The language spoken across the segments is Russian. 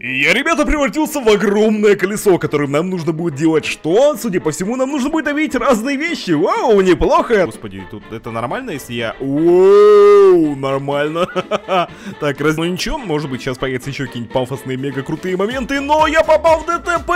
я, ребята, превратился в огромное колесо, которым нам нужно будет делать что? Судя по всему, нам нужно будет давить разные вещи. Вау, неплохо. Господи, тут это нормально, если я... Воу, нормально. так, раз... Ну ничего, может быть, сейчас появятся еще какие-нибудь пафосные мега крутые моменты, но я попал в ДТП.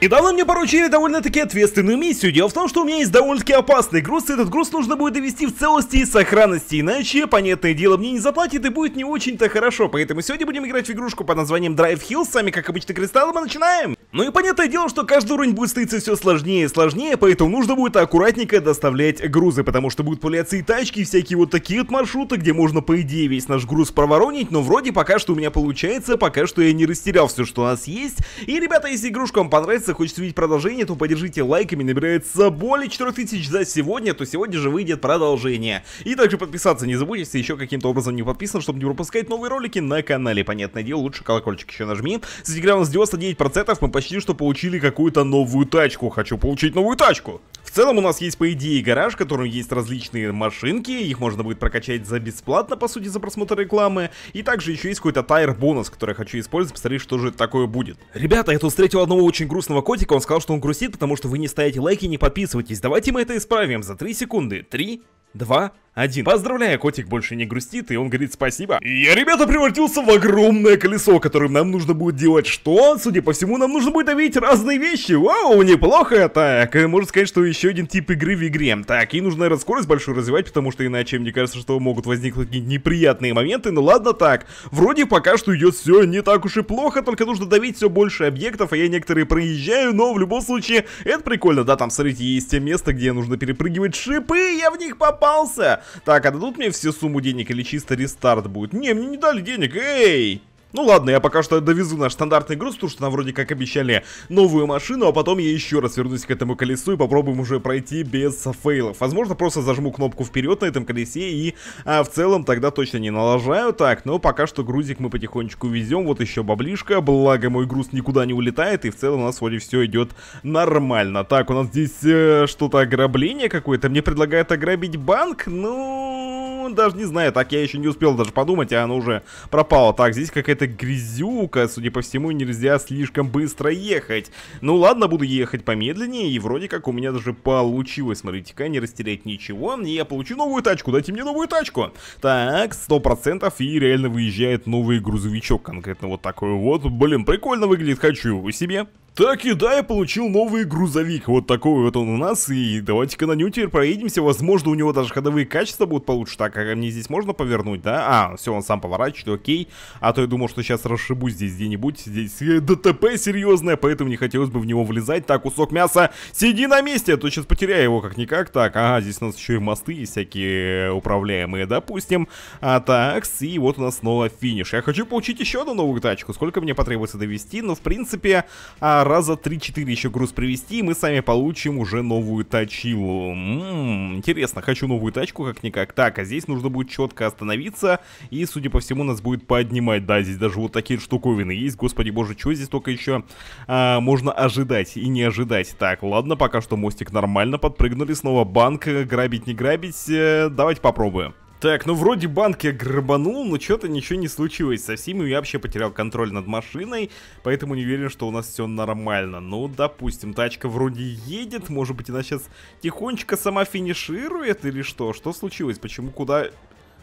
Недавно мне поручили довольно-таки ответственную миссию. Дело в том, что у меня есть довольно-таки опасный груз, и этот груз нужно будет довести в целости и сохранности, иначе, понятное дело, мне не заплатит и будет не очень-то хорошо. Поэтому сегодня будем играть в игрушку под названием Drive Hill. Сами, как обычно, кристаллы, мы начинаем! Ну и понятное дело, что каждый уровень будет становиться все сложнее и сложнее, поэтому нужно будет аккуратненько доставлять грузы, потому что будут появляться и тачки, и всякие вот такие вот маршруты, где можно по идее весь наш груз проворонить, но вроде пока что у меня получается, пока что я не растерял все, что у нас есть. И, ребята, если игрушка вам понравится, хочется видеть продолжение, то поддержите лайками, набирается более 4000 за сегодня, то сегодня же выйдет продолжение. И также подписаться не забудьте, если еще каким-то образом не подписан, чтобы не пропускать новые ролики на канале. Понятное дело, лучше колокольчик еще нажми. С у нас 99%, мы почти почти что получили какую-то новую тачку. Хочу получить новую тачку. В целом у нас есть, по идее, гараж, в котором есть различные машинки, их можно будет прокачать за бесплатно, по сути, за просмотр рекламы, и также еще есть какой-то тайр-бонус, который я хочу использовать, посмотреть, что же такое будет. Ребята, я тут встретил одного очень грустного котика, он сказал, что он грустит, потому что вы не ставите лайки и не подписываетесь. Давайте мы это исправим за 3 секунды. 3, два, один. Поздравляю, котик больше не грустит, и он говорит спасибо. Я, ребята, превратился в огромное колесо, которым нам нужно будет делать что? Судя по всему, нам нужно будет давить разные вещи. Вау, неплохо. Так, э, можно сказать, что еще один тип игры в игре. Так, и нужно, наверное, скорость большую развивать, потому что иначе, мне кажется, что могут возникнуть неприятные моменты. Ну ладно так, вроде пока что идет все не так уж и плохо, только нужно давить все больше объектов, а я некоторые проезжаю, но в любом случае, это прикольно. Да, там, смотрите, есть те места, где нужно перепрыгивать шипы, я в них попал попался. Так, отдадут мне всю сумму денег или чисто рестарт будет? Не, мне не дали денег, эй! Ну ладно, я пока что довезу наш стандартный груз, потому что нам вроде как обещали новую машину, а потом я еще раз вернусь к этому колесу и попробуем уже пройти без фейлов. Возможно, просто зажму кнопку вперед на этом колесе и а, в целом тогда точно не налажаю. Так, но пока что грузик мы потихонечку везем, вот еще баблишка, благо мой груз никуда не улетает и в целом у нас вроде все идет нормально. Так, у нас здесь э, что-то ограбление какое-то, мне предлагают ограбить банк, ну... Но он даже не знаю, так я еще не успел даже подумать, а оно уже пропало. Так, здесь какая-то грязюка, судя по всему, нельзя слишком быстро ехать. Ну ладно, буду ехать помедленнее, и вроде как у меня даже получилось, смотрите-ка, не растерять ничего. Я получу новую тачку, дайте мне новую тачку. Так, 100% и реально выезжает новый грузовичок, конкретно вот такой вот. Блин, прикольно выглядит, хочу себе. Так и да, я получил новый грузовик, вот такой вот он у нас, и давайте-ка на нем теперь проедемся, возможно у него даже ходовые качества будут получше, так, как мне здесь можно повернуть, да? А, все, он сам поворачивает, окей, а то я думал, что сейчас расшибу здесь где-нибудь, здесь э, ДТП серьезное, поэтому не хотелось бы в него влезать, так, кусок мяса, сиди на месте, а то сейчас потеряю его как-никак, так, ага, здесь у нас еще и мосты есть всякие э, управляемые, допустим, а так, и вот у нас снова финиш, я хочу получить еще одну новую тачку, сколько мне потребуется довести, но ну, в принципе... А, раза 3-4 еще груз привезти, и мы сами получим уже новую тачилу. Ммм, интересно, хочу новую тачку как-никак. Так, а здесь нужно будет четко остановиться, и, судя по всему, нас будет поднимать. Да, здесь даже вот такие штуковины есть. Господи боже, что здесь только еще а, можно ожидать и не ожидать. Так, ладно, пока что мостик нормально подпрыгнули. Снова банк, э, грабить не грабить. Э, давайте попробуем. Так, ну вроде банк я грабанул, но что-то ничего не случилось со всеми, я вообще потерял контроль над машиной, поэтому не уверен, что у нас все нормально. Ну, допустим, тачка вроде едет, может быть она сейчас тихонечко сама финиширует или что? Что случилось? Почему, куда...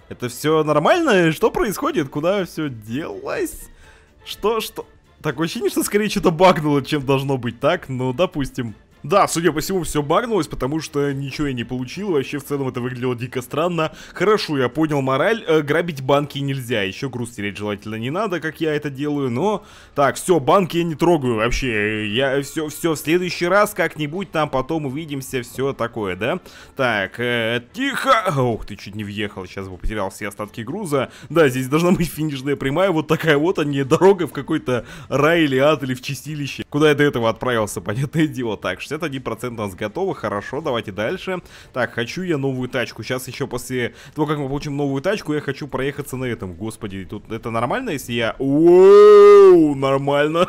Это все нормально? Что происходит? Куда все делось? Что, что... Так ощущение, что скорее что-то багнуло, чем должно быть так, ну, допустим... Да, судя по всему, все багнулось, потому что ничего я не получил. Вообще, в целом, это выглядело дико странно. Хорошо, я понял мораль. Э, грабить банки нельзя. Еще груз терять желательно не надо, как я это делаю. Но, так, все, банки я не трогаю вообще. Я все, все, в следующий раз как-нибудь там потом увидимся. Все такое, да? Так, э, тихо. Ух ты чуть не въехал. Сейчас бы потерял все остатки груза. Да, здесь должна быть финишная прямая. Вот такая вот, а не дорога в какой-то рай или ад или в чистилище. Куда я до этого отправился, понятное дело. Так, что 61% у нас готовы, хорошо, давайте дальше. Так, хочу я новую тачку. Сейчас еще после того, как мы получим новую тачку, я хочу проехаться на этом. Господи, тут это нормально, если я... Уоу! нормально.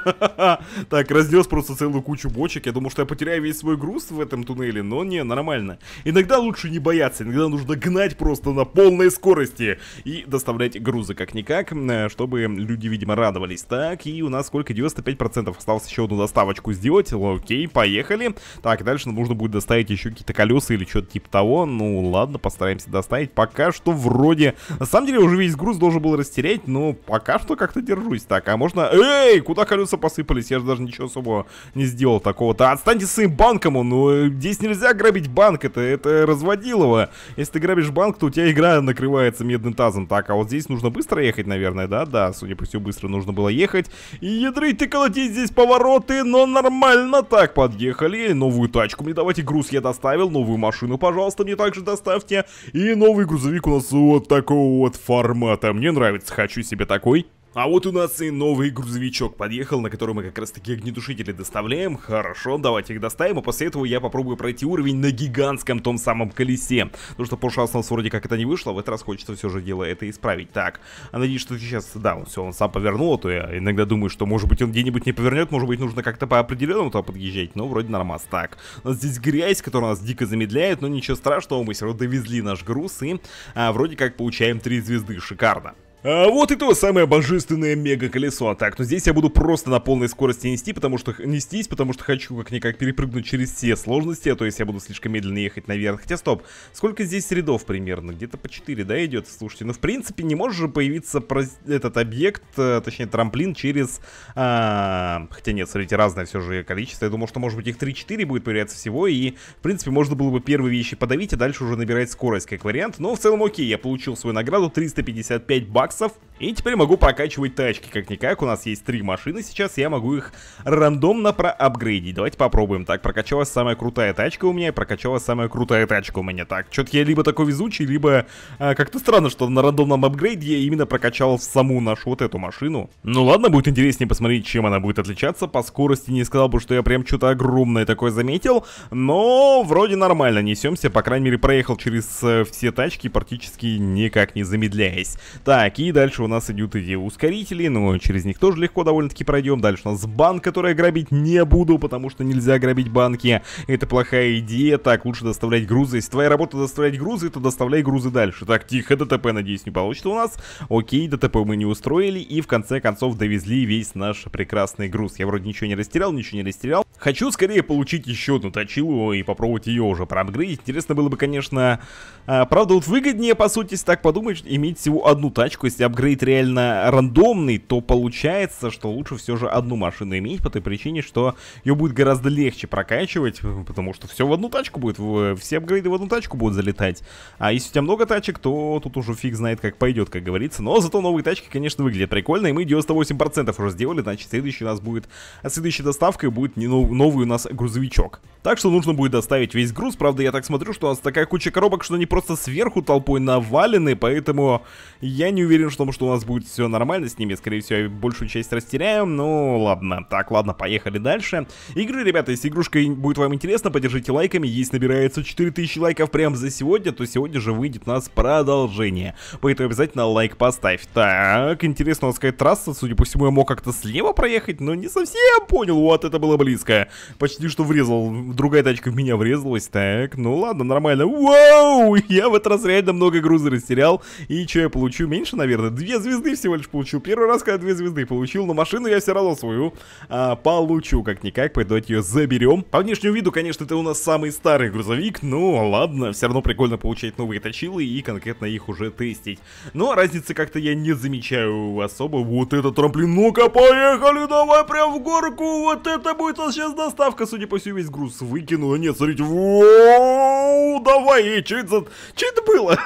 так, разнес просто целую кучу бочек. Я думал, что я потеряю весь свой груз в этом туннеле, но не, нормально. Иногда лучше не бояться, иногда нужно гнать просто на полной скорости и доставлять грузы как-никак, э, чтобы люди, видимо, радовались. Так, и у нас сколько? 95% осталось еще одну доставочку сделать. Окей, поехали. Так, дальше нам нужно будет доставить еще какие-то колеса или что-то типа того. Ну, ладно, постараемся доставить. Пока что вроде... На самом деле, уже весь груз должен был растерять, но пока что как-то держусь. Так, а можно... Эээ! Эй, куда колеса посыпались? Я же даже ничего особого не сделал такого-то. Отстаньте с своим банком, ну, здесь нельзя грабить банк, это, это разводилово. Если ты грабишь банк, то у тебя игра накрывается медным тазом. Так, а вот здесь нужно быстро ехать, наверное, да? Да, судя по всему, быстро нужно было ехать. И ядры, ты колотить здесь повороты, но нормально так, подъехали. Новую тачку мне давайте, груз я доставил, новую машину, пожалуйста, мне также доставьте. И новый грузовик у нас вот такого вот формата. Мне нравится, хочу себе такой. А вот у нас и новый грузовичок подъехал, на который мы как раз таки огнетушители доставляем. Хорошо, давайте их доставим, а после этого я попробую пройти уровень на гигантском том самом колесе. Потому что в прошлый раз у нас вроде как это не вышло, а в этот раз хочется все же дело это исправить. Так, а надеюсь, что сейчас, да, он все, он сам повернул, а то я иногда думаю, что может быть он где-нибудь не повернет, может быть нужно как-то по определенному туда подъезжать, но вроде нормас. Так, у нас здесь грязь, которая нас дико замедляет, но ничего страшного, мы все равно довезли наш груз и а, вроде как получаем три звезды, шикарно. А вот и то самое божественное мега-колесо. Так, ну здесь я буду просто на полной скорости нести, потому что нестись, потому что хочу как-никак перепрыгнуть через все сложности, а то есть я буду слишком медленно ехать наверх. Хотя, стоп, сколько здесь рядов примерно? Где-то по 4, да, идет? Слушайте, ну в принципе не может же появиться этот объект, э, точнее трамплин через... А... Хотя нет, смотрите, разное все же количество. Я думал, что может быть их 3-4 будет появляться всего, и в принципе можно было бы первые вещи подавить, а дальше уже набирать скорость как вариант. Но в целом окей, я получил свою награду 355 баксов баксов и теперь могу прокачивать тачки. Как-никак, у нас есть три машины сейчас, я могу их рандомно проапгрейдить. Давайте попробуем. Так, прокачалась самая крутая тачка у меня, и прокачалась самая крутая тачка у меня. Так, что-то я либо такой везучий, либо а, как-то странно, что на рандомном апгрейде я именно прокачал саму нашу вот эту машину. Ну ладно, будет интереснее посмотреть, чем она будет отличаться. По скорости не сказал бы, что я прям что-то огромное такое заметил, но вроде нормально несемся. По крайней мере, проехал через э, все тачки, практически никак не замедляясь. Так, и дальше у нас нас идут эти ускорители, но через них тоже легко довольно-таки пройдем. Дальше у нас банк, который я грабить не буду, потому что нельзя грабить банки. Это плохая идея, так, лучше доставлять грузы. Если твоя работа доставлять грузы, то доставляй грузы дальше. Так, тихо, ДТП, надеюсь, не получится у нас. Окей, ДТП мы не устроили и в конце концов довезли весь наш прекрасный груз. Я вроде ничего не растерял, ничего не растерял. Хочу скорее получить еще одну точилу и попробовать ее уже проапгрейдить. Интересно было бы, конечно... А, правда, вот выгоднее, по сути, если так подумать, иметь всего одну тачку. Если апгрейд реально рандомный, то получается, что лучше все же одну машину иметь по той причине, что ее будет гораздо легче прокачивать, потому что все в одну тачку будет, все апгрейды в одну тачку будут залетать. А если у тебя много тачек, то тут уже фиг знает, как пойдет, как говорится. Но зато новые тачки, конечно, выглядят прикольно, и мы 98% уже сделали, значит, следующий у нас будет... А следующая доставка будет не новый новый у нас грузовичок. Так что нужно будет доставить весь груз, правда я так смотрю, что у нас такая куча коробок, что они просто сверху толпой навалены, поэтому я не уверен в том, что у нас будет все нормально с ними, скорее всего большую часть растеряем, ну ладно, так, ладно, поехали дальше. Игры, ребята, если игрушка будет вам интересна, поддержите лайками, если набирается 4000 лайков прямо за сегодня, то сегодня же выйдет у нас продолжение, поэтому обязательно лайк поставь. Так, интересно, у нас какая трасса, судя по всему я мог как-то слева проехать, но не совсем понял, вот это было близко почти что врезал. Другая тачка в меня врезалась. Так, ну ладно, нормально. Вау! Я в этот раз реально много груза растерял. И что я получу? Меньше, наверное. Две звезды всего лишь получу Первый раз, когда две звезды получил, но машину я все равно свою а, получу. Как-никак, пойду ее заберем. По внешнему виду, конечно, это у нас самый старый грузовик. Ну ладно, все равно прикольно получать новые точилы и конкретно их уже тестить. Но ну, а разницы как-то я не замечаю особо. Вот этот трамплин. Ну-ка, поехали, давай прям в горку. Вот это будет сейчас Доставка, судя по всему, весь груз выкинула. Нет, смотрите, воу, давай, что это, что это было?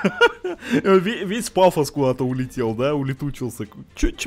Весь пафос куда-то улетел, да, улетучился.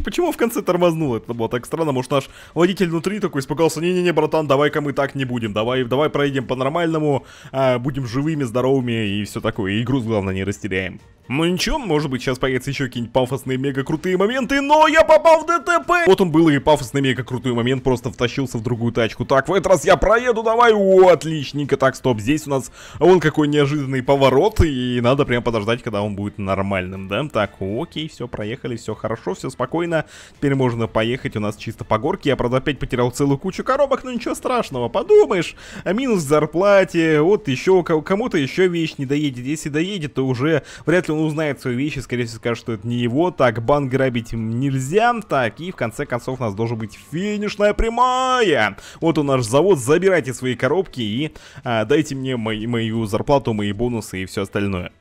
Почему в конце тормознуло? Это было так странно, может наш водитель внутри такой испугался, не-не-не, братан, давай-ка мы так не будем, давай, давай проедем по-нормальному, а, будем живыми, здоровыми и все такое, и груз, главное, не растеряем. Ну ничего, может быть сейчас появятся еще какие-нибудь пафосные мега крутые моменты, но я попал в ДТП! Вот он был и пафосный мега крутой момент, просто втащился в другую тачку. Так, в этот раз я проеду, давай, о, отличненько. Так, стоп, здесь у нас вон какой неожиданный поворот, и надо прям подождать, когда он будет нормальным, да? Так, окей, все, проехали, все хорошо, все спокойно. Теперь можно поехать, у нас чисто по горке. Я, правда, опять потерял целую кучу коробок, но ничего страшного, подумаешь. А минус в зарплате, вот еще кому-то еще вещь не доедет. Если доедет, то уже вряд ли он узнает свою вещь и, скорее всего, скажет, что это не его. Так, банк грабить нельзя. Так, и в конце концов у нас должен быть финишная прямая. Вот он наш завод. Забирайте свои коробки и а, дайте мне мой, мою зарплату, мои бонусы и все остальное.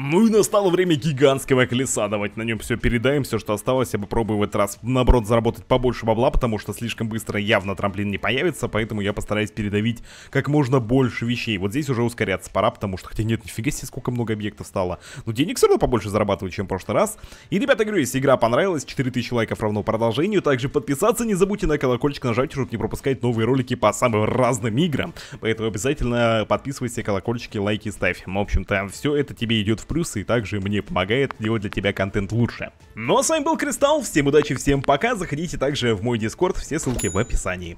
Ну и настало время гигантского колеса. Давайте на нем все передаем, все, что осталось. Я попробую в этот раз, наоборот, заработать побольше бабла, потому что слишком быстро явно трамплин не появится, поэтому я постараюсь передавить как можно больше вещей. Вот здесь уже ускоряться пора, потому что, хотя нет, нифига себе, сколько много объектов стало. Но денег все равно побольше зарабатывать, чем в прошлый раз. И, ребята, говорю, если игра понравилась, 4000 лайков равно продолжению. Также подписаться не забудьте на колокольчик нажать, чтобы не пропускать новые ролики по самым разным играм. Поэтому обязательно подписывайся, колокольчики, лайки ставь. В общем-то, все это тебе идет в плюсы и также мне помогает делать для тебя контент лучше. Ну а с вами был Кристалл, всем удачи, всем пока, заходите также в мой дискорд, все ссылки в описании.